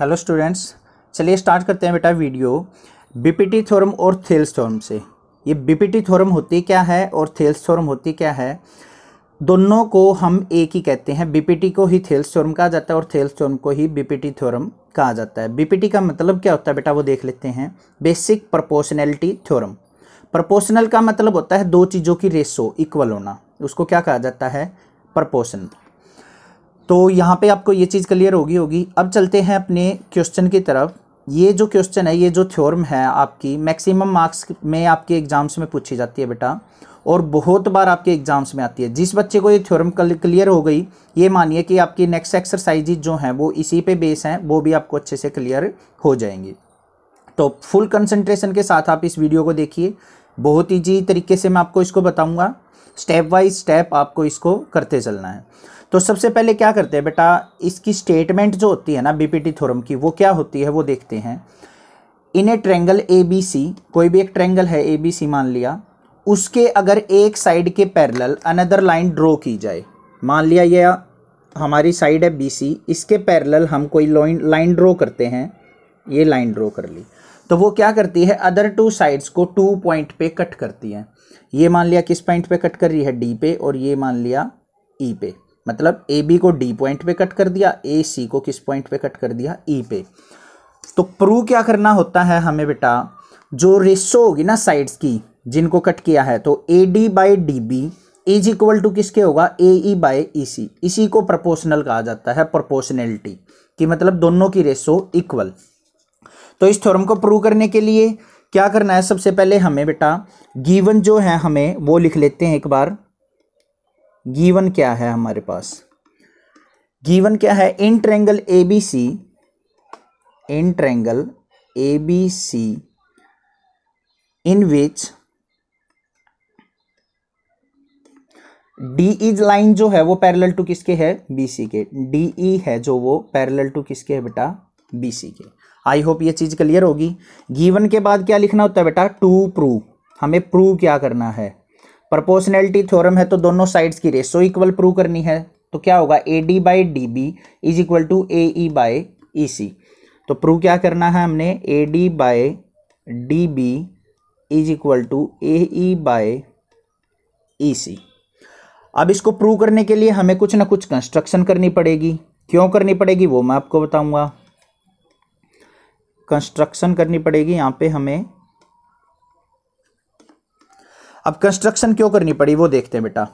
Hello students चलिए start करते हैं बेटा वीडियो बीपीटी थ्योरम और थेल्स थ्योरम से ये बीपीटी थ्योरम होती क्या है और थेल्स थ्योरम होती क्या है दोनों को हम एक ही कहते हैं बीपीटी को ही थेल्स थ्योरम कहा जाता है और थेल्स थ्योरम को ही बीपीटी थ्योरम कहा जाता है बीपीटी का मतलब क्या होता है बेटा वो देख लेते हैं बेसिक प्रपोशनैलिटी थ्योरम प्रपोशनल का मतलब होता है दो चीज़ों की रेसो इक्वल होना उसको क्या कहा जाता है प्रपोर्शनल तो यहाँ पे आपको ये चीज़ क्लियर होगी होगी अब चलते हैं अपने क्वेश्चन की तरफ ये जो क्वेश्चन है ये जो थ्योरम है आपकी मैक्सिमम मार्क्स में आपके एग्ज़ाम्स में पूछी जाती है बेटा और बहुत बार आपके एग्ज़ाम्स में आती है जिस बच्चे को ये थ्योरम क्लियर हो गई ये मानिए कि आपकी नेक्स्ट एक्सरसाइजेज जो हैं वो इसी पे बेस हैं वो भी आपको अच्छे से क्लियर हो जाएंगी तो फुल कंसंट्रेशन के साथ आप इस वीडियो को देखिए बहुत ईजी तरीके से मैं आपको इसको बताऊँगा स्टेप बाई स्टेप आपको इसको करते चलना है तो सबसे पहले क्या करते हैं बेटा इसकी स्टेटमेंट जो होती है ना बीपीटी थ्योरम की वो क्या होती है वो देखते हैं इन ए ट्रेंगल ए बी सी कोई भी एक ट्रेंगल है ए बी सी मान लिया उसके अगर एक साइड के पैरल अनदर लाइन ड्रॉ की जाए मान लिया यह हमारी साइड है बी सी इसके पैरल हम कोई लाइन लाइन ड्रॉ करते हैं ये लाइन ड्रॉ कर ली तो वो क्या करती है अदर टू साइड्स को टू पॉइंट पे कट करती है ये मान लिया किस पॉइंट पे कट कर रही है डी पे और ये मान लिया ई e पे मतलब ए बी को डी पॉइंट पे कट कर दिया ए सी को किस पॉइंट पे कट कर दिया ई e पे तो प्रूव क्या करना होता है हमें बेटा जो रेसो होगी ना साइड्स की जिनको कट किया है तो A D by D B is equal to किसके होगा ए ई बाय ई सी इसी को प्रपोशनल कहा जाता है प्रोपोर्शनैलिटी कि मतलब दोनों की रेशो इक्वल तो इस थ्योरम को प्रूव करने के लिए क्या करना है सबसे पहले हमें बेटा गिवन जो है हमें वो लिख लेते हैं एक बार गीवन क्या है हमारे पास गीवन क्या है in triangle A B C in triangle A B C in which D is line जो है वो पैरेलल टू किसके है बी सी के डी ई e है जो वो पैरेलल टू किसके है बेटा बी सी के आई होप ये चीज़ क्लियर होगी गीवन के बाद क्या लिखना होता है बेटा टू प्रूव हमें प्रूव क्या करना है प्रपोर्शनैलिटी थ्योरम है तो दोनों साइड्स की रेसो इक्वल प्रूव करनी है तो क्या होगा A D by D B is equal to A E by E C तो प्रूव क्या करना है हमने A D by D B is equal to A E by E C अब इसको प्रूव करने के लिए हमें कुछ ना कुछ कंस्ट्रक्शन करनी पड़ेगी क्यों करनी पड़ेगी वो मैं आपको बताऊंगा कंस्ट्रक्शन करनी पड़ेगी यहाँ पे हमें अब कंस्ट्रक्शन क्यों करनी पड़ी वो देखते हैं बेटा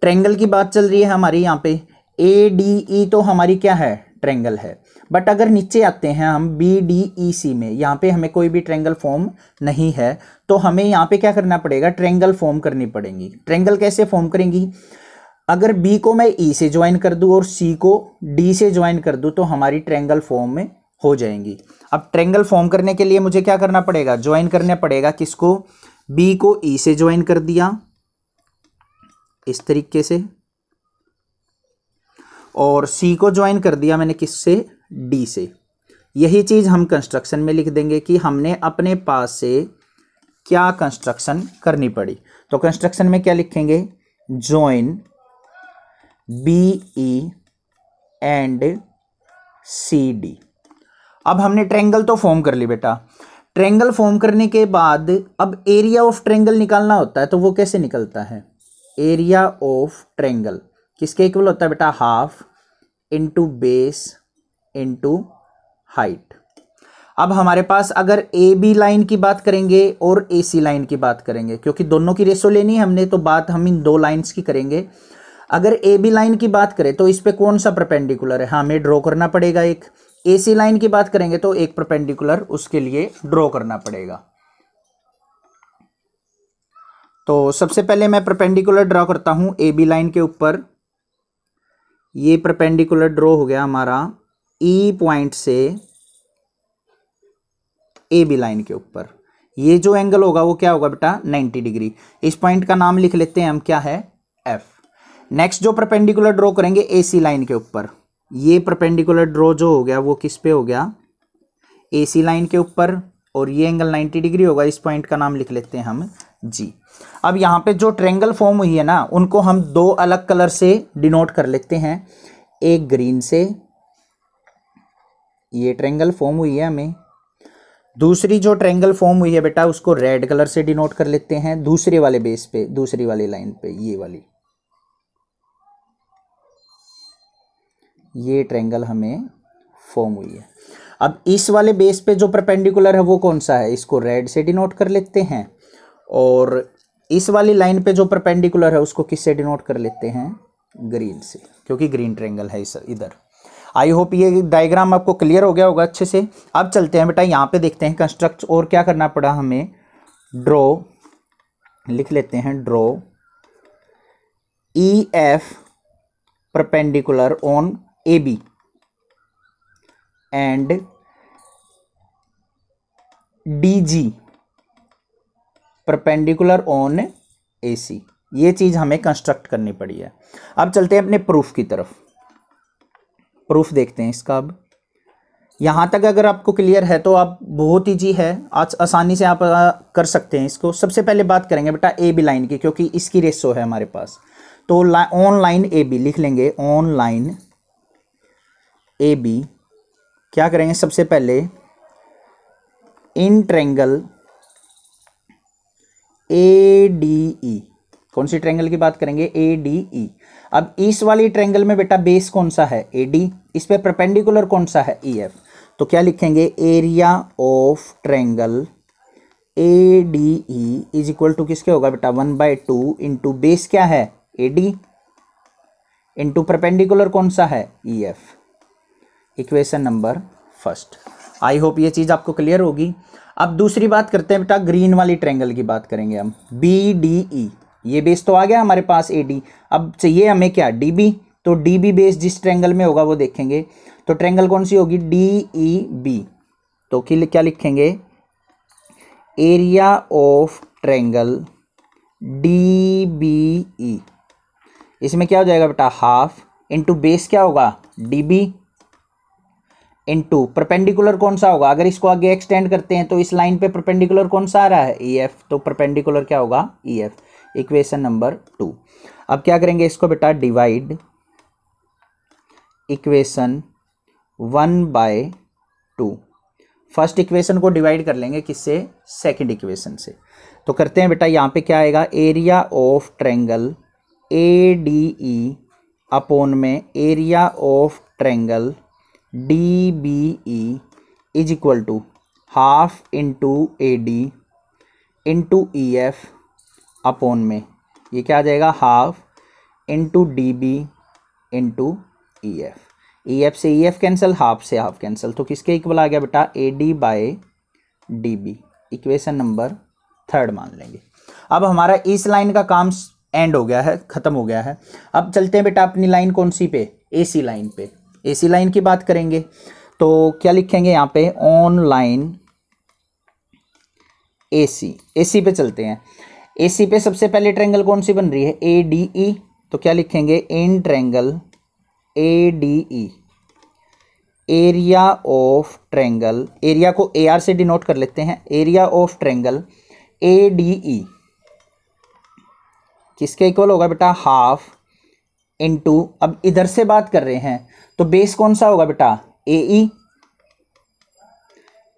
ट्रेंगल की बात चल रही है हमारी यहाँ पे ए डी ई तो हमारी क्या है ट्रेंगल है बट अगर नीचे आते हैं हम बी डी ई सी में यहाँ पे हमें कोई भी ट्रेंगल फॉर्म नहीं है तो हमें यहाँ पे क्या करना पड़ेगा ट्रेंगल फॉर्म करनी पड़ेंगी ट्रेंगल कैसे फॉर्म करेंगी अगर बी को मैं ई e से ज्वाइन कर दूँ और सी को डी से ज्वाइन कर दूँ तो हमारी ट्रेंगल फॉर्म में हो जाएंगी अब ट्रेंगल फॉर्म करने के लिए मुझे क्या करना पड़ेगा ज्वाइन करना पड़ेगा किसको बी को ई e से ज्वाइन कर दिया इस तरीके से और सी को ज्वाइन कर दिया मैंने किससे डी से यही चीज़ हम कंस्ट्रक्शन में लिख देंगे कि हमने अपने पास से क्या कंस्ट्रक्शन करनी पड़ी तो कंस्ट्रक्शन में क्या लिखेंगे join B E and C D अब हमने ट्रेंगल तो फॉर्म कर ली बेटा ट्रेंगल फॉर्म करने के बाद अब एरिया ऑफ ट्रेंगल निकालना होता है तो वो कैसे निकलता है एरिया ऑफ ट्रेंगल किसके इक्वल होता है बेटा half into base into height अब हमारे पास अगर ए बी लाइन की बात करेंगे और ए सी लाइन की बात करेंगे क्योंकि दोनों की रेसो लेनी है हमने तो बात हम इन दो लाइन्स की करेंगे अगर ए बी लाइन की बात करें तो इस पर कौन सा परपेंडिकुलर है हाँ, हमें ड्रॉ करना पड़ेगा एक ए सी लाइन की बात करेंगे तो एक परपेंडिकुलर उसके लिए ड्रॉ करना पड़ेगा तो सबसे पहले मैं परपेंडिकुलर ड्रॉ करता हूं ए बी लाइन के ऊपर ये परपेंडिकुलर ड्रॉ हो गया हमारा ई e पॉइंट से ए बी लाइन के ऊपर ये जो एंगल होगा वो क्या होगा बेटा 90 डिग्री इस पॉइंट का नाम लिख लेते हैं हम क्या है एफ नेक्स्ट जो परपेंडिकुलर ड्रॉ करेंगे ए सी लाइन के ऊपर ये परपेंडिकुलर ड्रॉ जो हो गया वो किस पे हो गया ए सी लाइन के ऊपर और ये एंगल 90 डिग्री होगा इस पॉइंट का नाम लिख लेते हैं हम जी अब यहाँ पे जो ट्रेंगल फॉर्म हुई है ना उनको हम दो अलग कलर से डिनोट कर लेते हैं एक ग्रीन से ये ट्रेंगल फॉर्म हुई है हमें दूसरी जो ट्रेंगल फॉर्म हुई है बेटा उसको रेड कलर से डिनोट कर लेते हैं दूसरे वाले बेस पे दूसरी वाली लाइन पे ये वाली ये ट्रेंगल हमें फॉर्म हुई है अब इस वाले बेस पे जो परपेंडिकुलर है वो कौन सा है इसको रेड से डिनोट कर लेते हैं और इस वाली लाइन पे जो परपेंडिकुलर है उसको किससे डिनोट कर लेते हैं ग्रीन से क्योंकि ग्रीन ट्रेंगल है इधर आई होप ये डायग्राम आपको क्लियर हो गया होगा अच्छे से अब चलते हैं बेटा यहाँ पे देखते हैं कंस्ट्रक्ट और क्या करना पड़ा हमें ड्रॉ लिख लेते हैं draw E F perpendicular on A B and D G perpendicular on A C ये चीज़ हमें कंस्ट्रक्ट करनी पड़ी है अब चलते हैं अपने प्रूफ की तरफ प्रूफ देखते हैं इसका अब यहां तक अगर आपको क्लियर है तो आप बहुत ईजी है आज आसानी से आप कर सकते हैं इसको सबसे पहले बात करेंगे बेटा ए बी लाइन की क्योंकि इसकी रेसो है हमारे पास तो ऑन लाइन ए बी लिख लेंगे ऑन लाइन ए बी क्या करेंगे सबसे पहले इन ट्रेंगल ए डी ई कौन सी ट्रेंगल की बात करेंगे ए डी ई अब इस वाली ट्रेंगल में बेटा बेस कौन सा है ए डी इस पे परपेंडिकुलर कौन सा है ई e, एफ तो क्या लिखेंगे area of triangle A D E is equal to किसके होगा बेटा one by two into base क्या है ए डी इंटू परपेंडिकुलर कौन सा है E e, F equation number first I hope ये चीज़ आपको क्लियर होगी अब दूसरी बात करते हैं बेटा ग्रीन वाली ट्रेंगल की बात करेंगे हम बी डी ई ये बेस तो आ गया हमारे पास ए डी अब चाहिए हमें क्या डी बी तो डी बी बेस जिस ट्रेंगल में होगा वो देखेंगे तो ट्रेंगल कौन सी होगी डी ई बी तो क्या लिखेंगे area of triangle D B E इसमें क्या हो जाएगा बेटा हाफ इंटू बेस क्या होगा डी बी टू परपेंडिकुलर कौन सा होगा अगर इसको आगे एक्सटेंड करते हैं तो इस लाइन पे परपेंडिकुलर कौन सा आ रहा है ई e एफ तो परपेंडिकुलर क्या होगा E F equation number two अब क्या करेंगे इसको बेटा divide equation one by two first equation को डिवाइड कर लेंगे किससे सेकंड इक्वेशन से तो करते हैं बेटा यहाँ पे क्या आएगा area of triangle A D E upon में area of triangle D B E is equal to half into A D into E F upon में ये क्या आ जाएगा half into D B into E F E F से E F cancel half से half cancel तो किसके equal आ गया बेटा A D by D B equation number third मान लेंगे अब हमारा इस लाइन का काम एंड हो गया है ख़त्म हो गया है अब चलते हैं बेटा अपनी लाइन कौन सी पे एसी लाइन पे एसी लाइन की बात करेंगे तो क्या लिखेंगे यहाँ पे ऑनलाइन एसी एसी पे चलते हैं एसी पे सबसे पहले ट्रेंगल कौन सी बन रही है ए डी ई तो क्या लिखेंगे in triangle A D E area of triangle area को ए आर से डिनोट कर लेते हैं area of triangle A D E किसके इक्वल होगा बेटा हाफ इनटू अब इधर से बात कर रहे हैं तो बेस कौन सा होगा बेटा ए ई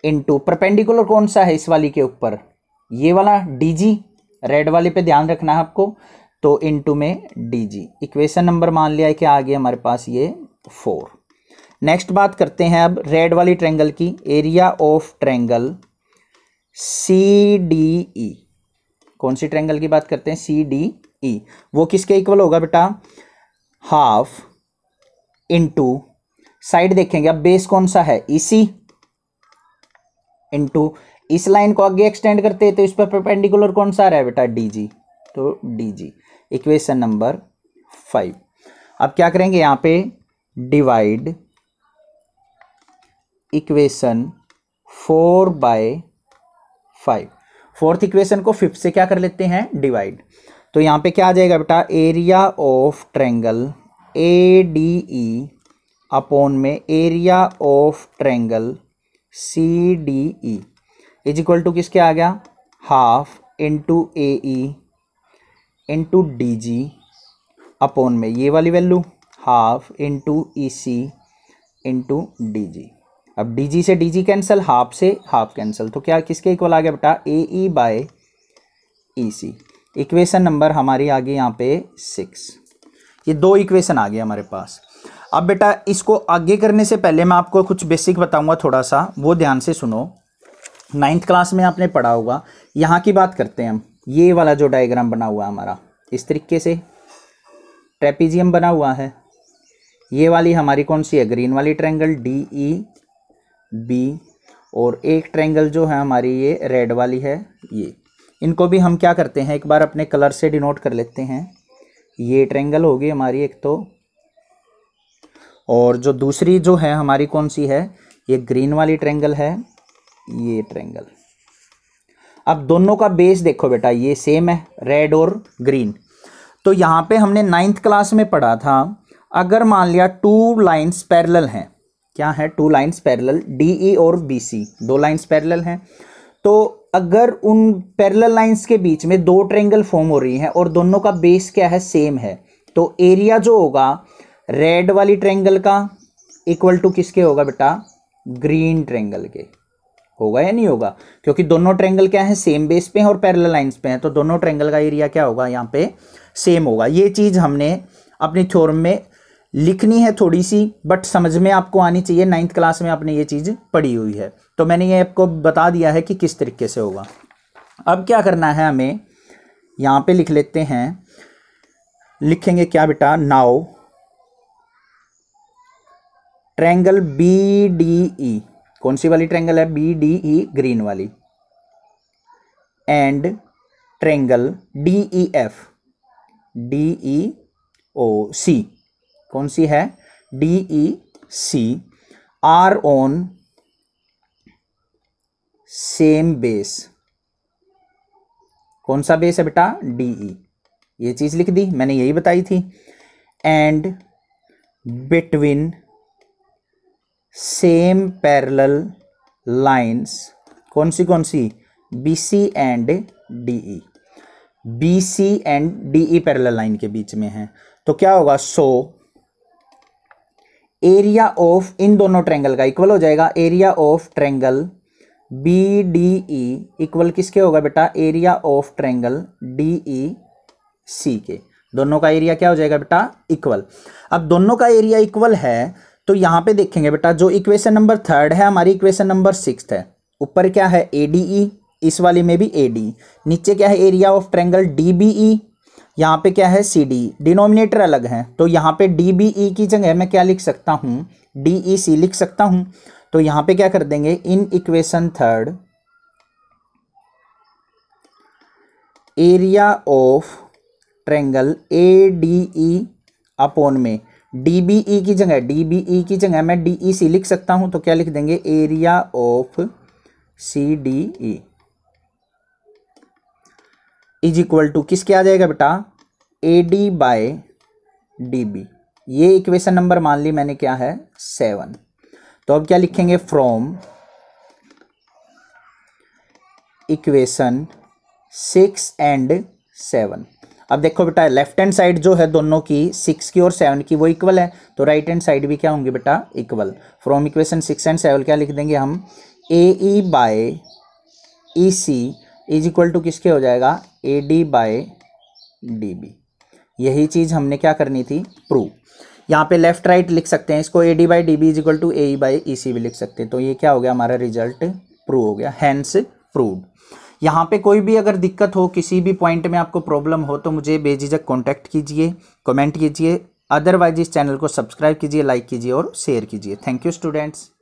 इंटू परपेंडिकुलर कौन सा है इस वाली के ऊपर ये वाला डी जी रेड वाले पे ध्यान रखना है आपको तो इंटू में डी जी इक्वेशन नंबर मान लिया है कि आ गया हमारे पास ये फोर नेक्स्ट बात करते हैं अब रेड वाली ट्रेंगल की area of triangle C D E कौन सी ट्रेंगल की बात करते हैं सी डी ई वो किसके इक्वल होगा बेटा हाफ इंटू साइड देखेंगे अब बेस कौन सा है इसी इंटू इस लाइन को आगे एक्सटेंड करते हैं तो इस पर परपेंडिकुलर कौन सा आ रहा है बेटा डी जी तो D G equation number five अब क्या करेंगे यहां पे divide equation four by five fourth equation को फिफ्थ से क्या कर लेते हैं डिवाइड तो यहां पे क्या आ जाएगा बेटा area of triangle A D E upon में area of triangle C D E is equal to किसके आ गया half into A E into D G upon में ये वाली value half into E C into D G अब D G से D G cancel half से half cancel तो क्या किसके इक्वल आ गया बेटा A E by E C equation number हमारी आ गई यहाँ पे सिक्स ये दो इक्वेशन आ गया हमारे पास अब बेटा इसको आगे करने से पहले मैं आपको कुछ बेसिक बताऊंगा थोड़ा सा वो ध्यान से सुनो नाइन्थ क्लास में आपने पढ़ा होगा यहाँ की बात करते हैं हम ये वाला जो डायग्राम बना हुआ है हमारा इस तरीके से ट्रेपीजियम बना हुआ है ये वाली हमारी कौन सी है ग्रीन वाली ट्रैंगल डी ई बी और एक ट्रैंगल जो है हमारी ये रेड वाली है ये इनको भी हम क्या करते हैं एक बार अपने कलर से डिनोट कर लेते हैं ये ट्रेंगल होगी हमारी एक तो और जो दूसरी जो है हमारी कौन सी है ये ग्रीन वाली ट्रेंगल है ये ट्रेंगल अब दोनों का बेस देखो बेटा ये सेम है रेड और ग्रीन तो यहाँ पे हमने नाइन्थ क्लास में पढ़ा था अगर मान लिया टू लाइन्स पैरेलल हैं क्या है two lines parallel D E और बी सी दो लाइन्स पैरेलल हैं तो अगर उन पैरेलल लाइंस के बीच में दो ट्रेंगल फॉर्म हो रही हैं और दोनों का बेस क्या है सेम है तो एरिया जो होगा रेड वाली ट्रेंगल का इक्वल टू किसके होगा बेटा ग्रीन ट्रेंगल के होगा या नहीं होगा क्योंकि दोनों ट्रेंगल क्या है सेम बेस पे हैं और पैरल लाइन्स पे हैं तो दोनों ट्रेंगल का एरिया क्या होगा यहाँ पे सेम होगा ये चीज़ हमने अपने थ्योरम में लिखनी है थोड़ी सी बट समझ में आपको आनी चाहिए नाइन्थ क्लास में आपने ये चीज़ पढ़ी हुई है तो मैंने ये आपको बता दिया है कि किस तरीके से होगा अब क्या करना है हमें यहाँ पे लिख लेते हैं लिखेंगे क्या बेटा now triangle B D E कौन सी वाली ट्रैंगल है बी डी ई ग्रीन वाली and triangle D E F D E O C कौन सी है D E C are on same base कौन सा बेस है बेटा डी ई e। ये चीज़ लिख दी मैंने यही बताई थी and between same parallel lines कौन सी कौन सी B C and D E B C and D E parallel line के बीच में है तो क्या होगा सो एरिया ऑफ इन दोनों ट्रेंगल का इक्वल हो जाएगा area of triangle B D E equal किसके होगा बेटा area of triangle D E C के दोनों का एरिया क्या हो जाएगा बेटा इक्वल अब दोनों का एरिया इक्वल है तो यहाँ पे देखेंगे बेटा जो इक्वेशन नंबर थर्ड है हमारी इक्वेशन नंबर सिक्स है ऊपर क्या है ए डी ई इस वाले में भी ए डी नीचे क्या है area of triangle D B E यहाँ पे क्या है सी डी डिनोमिनेटर अलग है तो यहाँ पे डी बी ई की जगह मैं क्या लिख सकता हूँ डी ई सी लिख सकता हूँ तो यहां पे क्या कर देंगे in equation third area of triangle A D E upon में डी बी ई की जगह डी बी ई की जगह मैं डी ई सी लिख सकता हूं तो क्या लिख देंगे area of C D E is equal to किसके आ जाएगा बेटा A D by D B ये इक्वेशन नंबर मान ली मैंने क्या है सेवन तो अब क्या लिखेंगे from equation six and seven अब देखो बेटा लेफ्ट हैंड साइड जो है दोनों की सिक्स की और सेवन की वो इक्वल है तो राइट हैंड साइड भी क्या होंगी बेटा equal from equation six and seven क्या लिख देंगे हम A E by E C is equal to किसके हो जाएगा A D by D B यही चीज़ हमने क्या करनी थी प्रूव यहाँ पे लेफ्ट राइट लिख सकते हैं इसको A D by D B is equal to A by E C भी लिख सकते हैं तो ये क्या हो गया हमारा रिजल्ट प्रूव हो गया हैंस प्रूव यहाँ पे कोई भी अगर दिक्कत हो किसी भी पॉइंट में आपको प्रॉब्लम हो तो मुझे बेझिझक कॉन्टैक्ट कीजिए कमेंट कीजिए अदरवाइज इस चैनल को सब्सक्राइब कीजिए लाइक कीजिए और शेयर कीजिए थैंक यू स्टूडेंट्स